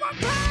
my power.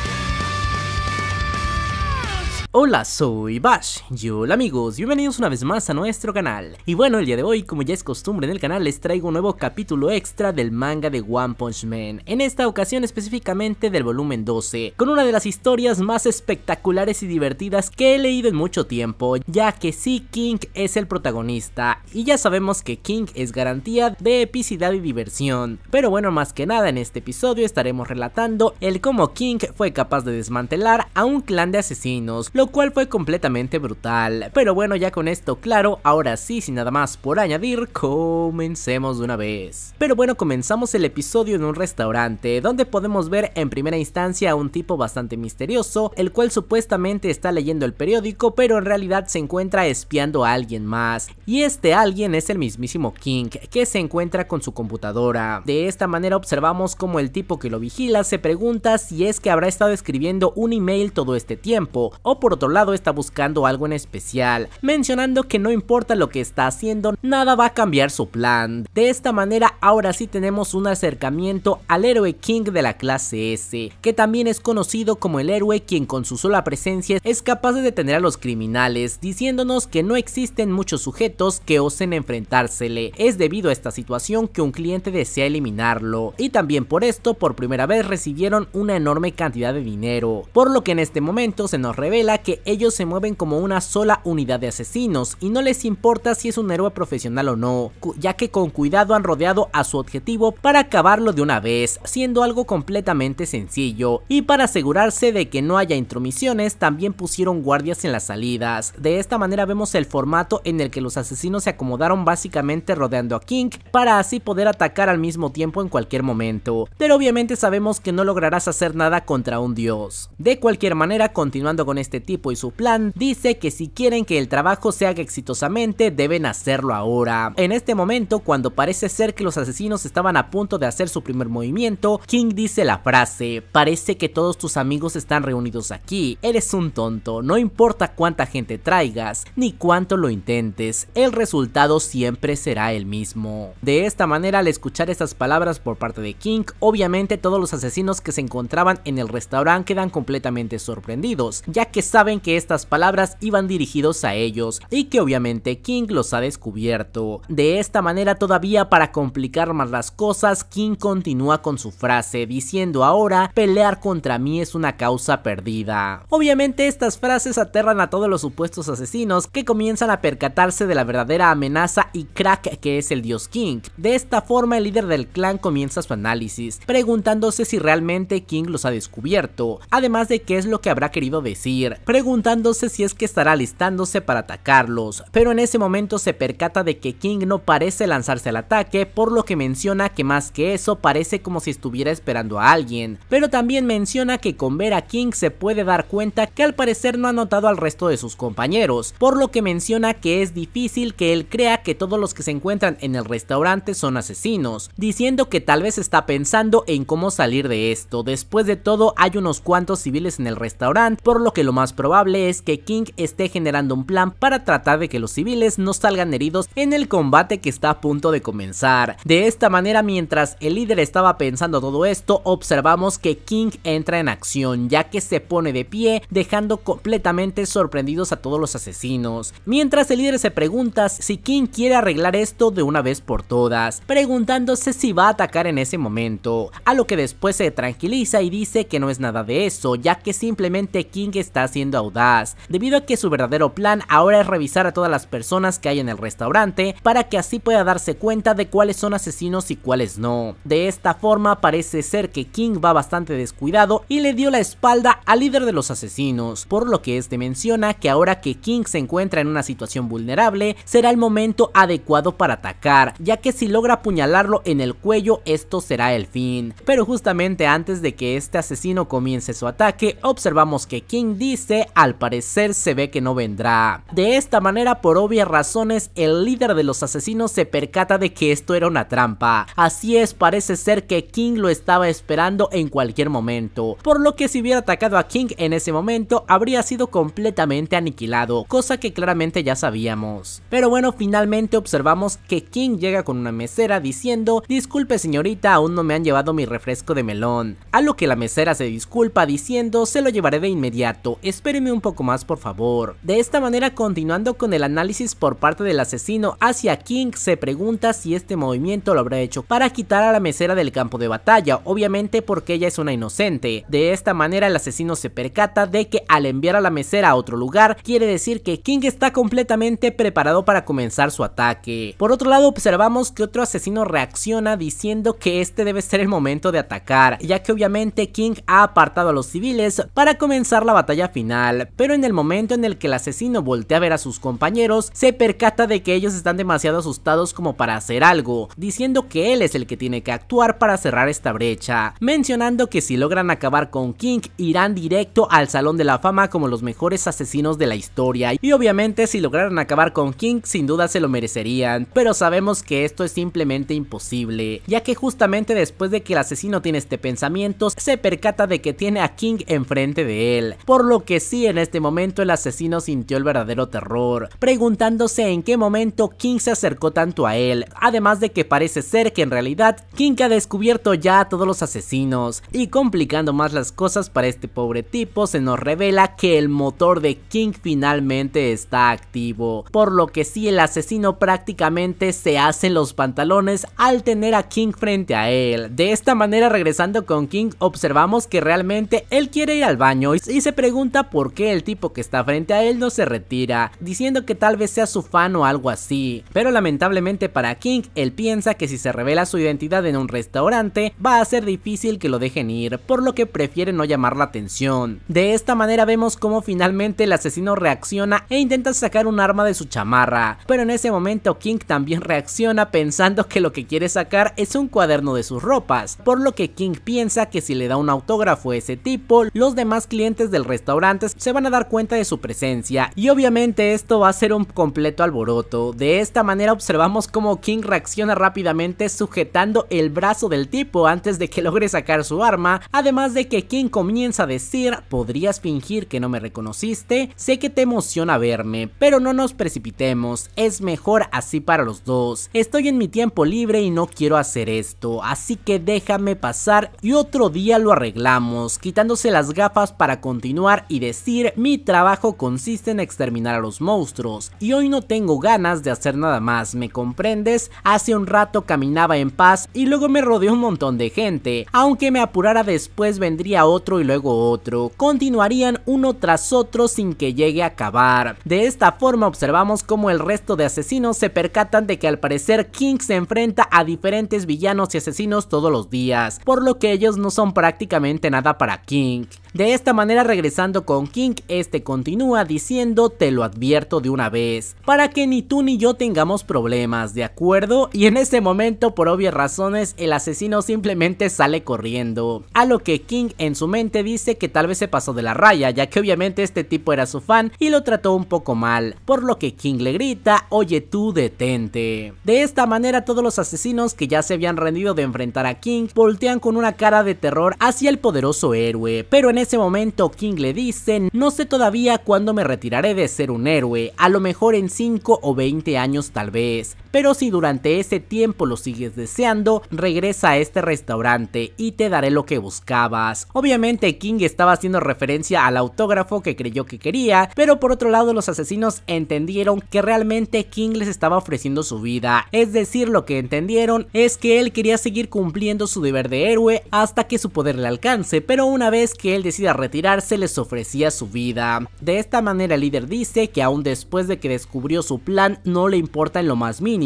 Hola, soy Bash. Y hola amigos, bienvenidos una vez más a nuestro canal. Y bueno, el día de hoy, como ya es costumbre en el canal, les traigo un nuevo capítulo extra del manga de One Punch Man. En esta ocasión específicamente del volumen 12, con una de las historias más espectaculares y divertidas que he leído en mucho tiempo, ya que sí, King es el protagonista. Y ya sabemos que King es garantía de epicidad y diversión. Pero bueno, más que nada en este episodio estaremos relatando el cómo King fue capaz de desmantelar a un clan de asesinos, lo cual fue completamente brutal. Pero bueno, ya con esto claro, ahora sí, sin nada más por añadir, comencemos de una vez. Pero bueno, comenzamos el episodio en un restaurante, donde podemos ver en primera instancia a un tipo bastante misterioso, el cual supuestamente está leyendo el periódico, pero en realidad se encuentra espiando a alguien más. Y este alguien es el mismísimo King, que se encuentra con su computadora. De esta manera observamos como el tipo que lo vigila se pregunta si es que habrá estado escribiendo un email todo este tiempo, o por por otro lado está buscando algo en especial, mencionando que no importa lo que está haciendo, nada va a cambiar su plan. De esta manera ahora sí tenemos un acercamiento al héroe King de la clase S, que también es conocido como el héroe quien con su sola presencia es capaz de detener a los criminales, diciéndonos que no existen muchos sujetos que osen enfrentársele. Es debido a esta situación que un cliente desea eliminarlo, y también por esto por primera vez recibieron una enorme cantidad de dinero, por lo que en este momento se nos revela que ellos se mueven como una sola unidad de asesinos y no les importa si es un héroe profesional o no, ya que con cuidado han rodeado a su objetivo para acabarlo de una vez, siendo algo completamente sencillo, y para asegurarse de que no haya intromisiones también pusieron guardias en las salidas, de esta manera vemos el formato en el que los asesinos se acomodaron básicamente rodeando a King para así poder atacar al mismo tiempo en cualquier momento, pero obviamente sabemos que no lograrás hacer nada contra un dios. De cualquier manera, continuando con este y su plan, dice que si quieren que el trabajo se haga exitosamente deben hacerlo ahora. En este momento, cuando parece ser que los asesinos estaban a punto de hacer su primer movimiento, King dice la frase, parece que todos tus amigos están reunidos aquí, eres un tonto, no importa cuánta gente traigas, ni cuánto lo intentes, el resultado siempre será el mismo. De esta manera, al escuchar estas palabras por parte de King, obviamente todos los asesinos que se encontraban en el restaurante quedan completamente sorprendidos, ya que saben saben que estas palabras iban dirigidos a ellos y que obviamente King los ha descubierto. De esta manera todavía para complicar más las cosas, King continúa con su frase diciendo ahora, pelear contra mí es una causa perdida. Obviamente estas frases aterran a todos los supuestos asesinos que comienzan a percatarse de la verdadera amenaza y crack que es el dios King. De esta forma el líder del clan comienza su análisis, preguntándose si realmente King los ha descubierto, además de qué es lo que habrá querido decir preguntándose si es que estará listándose para atacarlos, pero en ese momento se percata de que King no parece lanzarse al ataque, por lo que menciona que más que eso parece como si estuviera esperando a alguien, pero también menciona que con ver a King se puede dar cuenta que al parecer no ha notado al resto de sus compañeros, por lo que menciona que es difícil que él crea que todos los que se encuentran en el restaurante son asesinos, diciendo que tal vez está pensando en cómo salir de esto, después de todo hay unos cuantos civiles en el restaurante, por lo que lo más probable es que King esté generando un plan para tratar de que los civiles no salgan heridos en el combate que está a punto de comenzar. De esta manera, mientras el líder estaba pensando todo esto, observamos que King entra en acción, ya que se pone de pie, dejando completamente sorprendidos a todos los asesinos. Mientras el líder se pregunta si King quiere arreglar esto de una vez por todas, preguntándose si va a atacar en ese momento, a lo que después se tranquiliza y dice que no es nada de eso, ya que simplemente King está haciendo audaz, debido a que su verdadero plan ahora es revisar a todas las personas que hay en el restaurante para que así pueda darse cuenta de cuáles son asesinos y cuáles no. De esta forma parece ser que King va bastante descuidado y le dio la espalda al líder de los asesinos, por lo que este menciona que ahora que King se encuentra en una situación vulnerable, será el momento adecuado para atacar, ya que si logra apuñalarlo en el cuello esto será el fin. Pero justamente antes de que este asesino comience su ataque, observamos que King dice este, al parecer se ve que no vendrá. De esta manera, por obvias razones, el líder de los asesinos se percata de que esto era una trampa. Así es, parece ser que King lo estaba esperando en cualquier momento, por lo que si hubiera atacado a King en ese momento, habría sido completamente aniquilado, cosa que claramente ya sabíamos. Pero bueno, finalmente observamos que King llega con una mesera diciendo, disculpe señorita, aún no me han llevado mi refresco de melón, a lo que la mesera se disculpa diciendo, se lo llevaré de inmediato, espéreme un poco más por favor. De esta manera continuando con el análisis por parte del asesino hacia King se pregunta si este movimiento lo habrá hecho para quitar a la mesera del campo de batalla, obviamente porque ella es una inocente. De esta manera el asesino se percata de que al enviar a la mesera a otro lugar quiere decir que King está completamente preparado para comenzar su ataque. Por otro lado observamos que otro asesino reacciona diciendo que este debe ser el momento de atacar, ya que obviamente King ha apartado a los civiles para comenzar la batalla final pero en el momento en el que el asesino voltea a ver a sus compañeros, se percata de que ellos están demasiado asustados como para hacer algo, diciendo que él es el que tiene que actuar para cerrar esta brecha, mencionando que si logran acabar con King irán directo al Salón de la Fama como los mejores asesinos de la historia, y obviamente si lograran acabar con King sin duda se lo merecerían, pero sabemos que esto es simplemente imposible, ya que justamente después de que el asesino tiene este pensamiento, se percata de que tiene a King enfrente de él, por lo que sí, en este momento el asesino sintió el verdadero terror, preguntándose en qué momento King se acercó tanto a él, además de que parece ser que en realidad King ha descubierto ya a todos los asesinos, y complicando más las cosas para este pobre tipo, se nos revela que el motor de King finalmente está activo, por lo que sí el asesino prácticamente se hace los pantalones al tener a King frente a él. De esta manera regresando con King observamos que realmente él quiere ir al baño y se pregunta por qué el tipo que está frente a él no se retira, diciendo que tal vez sea su fan o algo así, pero lamentablemente para King, él piensa que si se revela su identidad en un restaurante, va a ser difícil que lo dejen ir, por lo que prefiere no llamar la atención. De esta manera vemos cómo finalmente el asesino reacciona e intenta sacar un arma de su chamarra, pero en ese momento King también reacciona pensando que lo que quiere sacar es un cuaderno de sus ropas, por lo que King piensa que si le da un autógrafo a ese tipo, los demás clientes del restaurante se van a dar cuenta de su presencia y obviamente esto va a ser un completo alboroto. De esta manera observamos cómo King reacciona rápidamente sujetando el brazo del tipo antes de que logre sacar su arma, además de que King comienza a decir, podrías fingir que no me reconociste, sé que te emociona verme, pero no nos precipitemos, es mejor así para los dos, estoy en mi tiempo libre y no quiero hacer esto, así que déjame pasar y otro día lo arreglamos, quitándose las gafas para continuar y decir, mi trabajo consiste en exterminar a los monstruos y hoy no tengo ganas de hacer nada más, ¿me comprendes? Hace un rato caminaba en paz y luego me rodeó un montón de gente, aunque me apurara después vendría otro y luego otro, continuarían uno tras otro sin que llegue a acabar. De esta forma observamos cómo el resto de asesinos se percatan de que al parecer King se enfrenta a diferentes villanos y asesinos todos los días, por lo que ellos no son prácticamente nada para King. De esta manera regresando con King, este continúa diciendo te lo advierto de una vez, para que ni tú ni yo tengamos problemas, ¿de acuerdo? Y en ese momento por obvias razones el asesino simplemente sale corriendo, a lo que King en su mente dice que tal vez se pasó de la raya, ya que obviamente este tipo era su fan y lo trató un poco mal, por lo que King le grita, oye tú detente. De esta manera todos los asesinos que ya se habían rendido de enfrentar a King voltean con una cara de terror hacia el poderoso héroe, pero en ese momento King le dicen: no sé todavía cuándo me retiraré de ser un héroe, a lo mejor en 5 o 20 años tal vez, pero si durante ese tiempo lo sigues deseando, regresa a este restaurante y te daré lo que buscabas. Obviamente King estaba haciendo referencia al autógrafo que creyó que quería, pero por otro lado los asesinos entendieron que realmente King les estaba ofreciendo su vida, es decir, lo que entendieron es que él quería seguir cumpliendo su deber de héroe hasta que su poder le alcance, pero una vez que él decida retirarse les ofrecía su vida. De esta manera el líder dice que aún después de que descubrió su plan no le importa en lo más mínimo,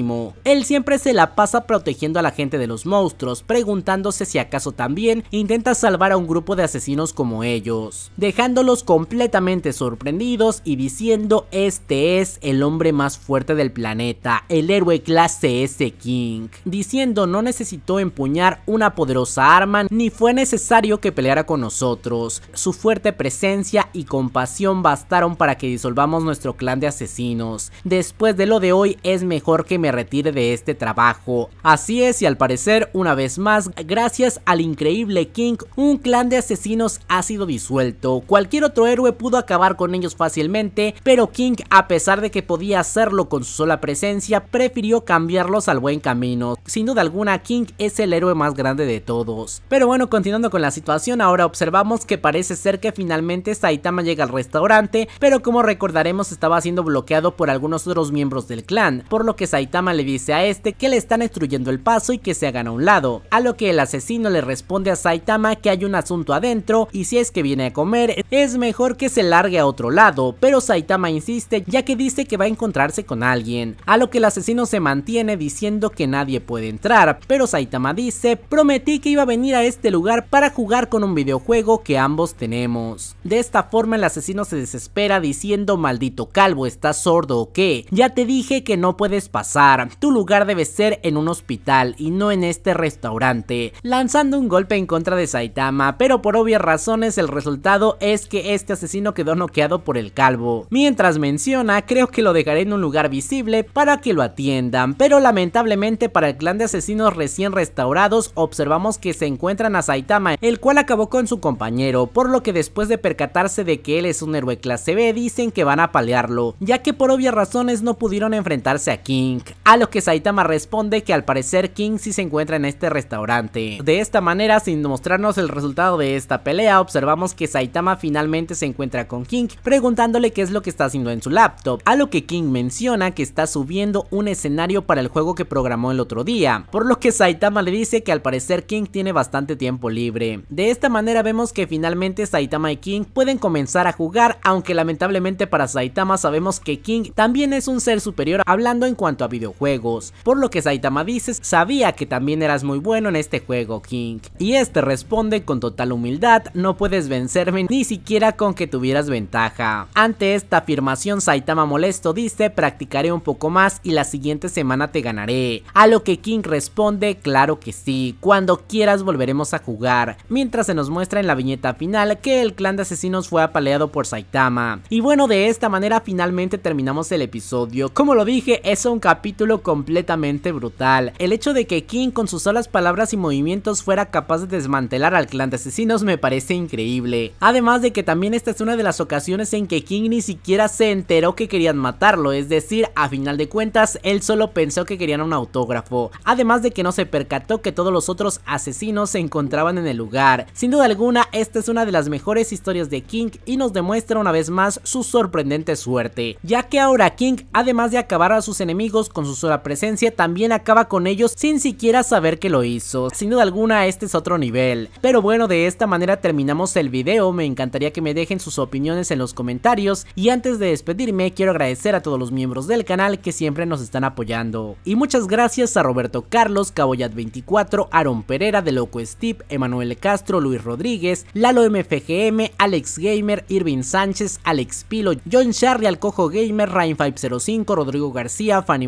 él siempre se la pasa protegiendo a la gente de los monstruos, preguntándose si acaso también intenta salvar a un grupo de asesinos como ellos, dejándolos completamente sorprendidos y diciendo este es el hombre más fuerte del planeta, el héroe clase S King, diciendo no necesitó empuñar una poderosa arma ni fue necesario que peleara con nosotros, su fuerte presencia y compasión bastaron para que disolvamos nuestro clan de asesinos, después de lo de hoy es mejor que me retire de este trabajo. Así es y al parecer una vez más gracias al increíble King un clan de asesinos ha sido disuelto. Cualquier otro héroe pudo acabar con ellos fácilmente pero King a pesar de que podía hacerlo con su sola presencia prefirió cambiarlos al buen camino. Sin duda alguna King es el héroe más grande de todos. Pero bueno continuando con la situación ahora observamos que parece ser que finalmente Saitama llega al restaurante pero como recordaremos estaba siendo bloqueado por algunos otros miembros del clan por lo que Saitama Saitama le dice a este que le están destruyendo el paso y que se hagan a un lado, a lo que el asesino le responde a Saitama que hay un asunto adentro y si es que viene a comer es mejor que se largue a otro lado, pero Saitama insiste ya que dice que va a encontrarse con alguien, a lo que el asesino se mantiene diciendo que nadie puede entrar, pero Saitama dice prometí que iba a venir a este lugar para jugar con un videojuego que ambos tenemos. De esta forma el asesino se desespera diciendo maldito calvo, estás sordo o qué, ya te dije que no puedes pasar tu lugar debe ser en un hospital y no en este restaurante. Lanzando un golpe en contra de Saitama, pero por obvias razones el resultado es que este asesino quedó noqueado por el calvo. Mientras menciona, creo que lo dejaré en un lugar visible para que lo atiendan, pero lamentablemente para el clan de asesinos recién restaurados observamos que se encuentran a Saitama, el cual acabó con su compañero, por lo que después de percatarse de que él es un héroe clase B, dicen que van a palearlo, ya que por obvias razones no pudieron enfrentarse a King a lo que Saitama responde que al parecer King sí se encuentra en este restaurante. De esta manera, sin mostrarnos el resultado de esta pelea, observamos que Saitama finalmente se encuentra con King, preguntándole qué es lo que está haciendo en su laptop, a lo que King menciona que está subiendo un escenario para el juego que programó el otro día, por lo que Saitama le dice que al parecer King tiene bastante tiempo libre. De esta manera vemos que finalmente Saitama y King pueden comenzar a jugar, aunque lamentablemente para Saitama sabemos que King también es un ser superior hablando en cuanto a videojuegos Juegos, por lo que Saitama dice, sabía que también eras muy bueno en este juego, King. Y este responde con total humildad, no puedes vencerme ni siquiera con que tuvieras ventaja. Ante esta afirmación, Saitama molesto dice, practicaré un poco más y la siguiente semana te ganaré. A lo que King responde, claro que sí, cuando quieras volveremos a jugar. Mientras se nos muestra en la viñeta final que el clan de asesinos fue apaleado por Saitama. Y bueno, de esta manera finalmente terminamos el episodio. Como lo dije, es un capítulo completamente brutal. El hecho de que King con sus solas palabras y movimientos fuera capaz de desmantelar al clan de asesinos me parece increíble. Además de que también esta es una de las ocasiones en que King ni siquiera se enteró que querían matarlo, es decir, a final de cuentas, él solo pensó que querían un autógrafo. Además de que no se percató que todos los otros asesinos se encontraban en el lugar. Sin duda alguna, esta es una de las mejores historias de King y nos demuestra una vez más su sorprendente suerte, ya que ahora King, además de acabar a sus enemigos con su sola presencia, también acaba con ellos sin siquiera saber que lo hizo. Sin duda alguna este es otro nivel. Pero bueno, de esta manera terminamos el video, me encantaría que me dejen sus opiniones en los comentarios y antes de despedirme quiero agradecer a todos los miembros del canal que siempre nos están apoyando. Y muchas gracias a Roberto Carlos, Caboyat24, Aaron Pereira, De Loco Steve, Emanuel Castro, Luis Rodríguez, Lalo MFGM, Alex Gamer, Irving Sánchez, Alex Pilo, John Charlie Alcojo Gamer, ryan 505 Rodrigo García, Fanny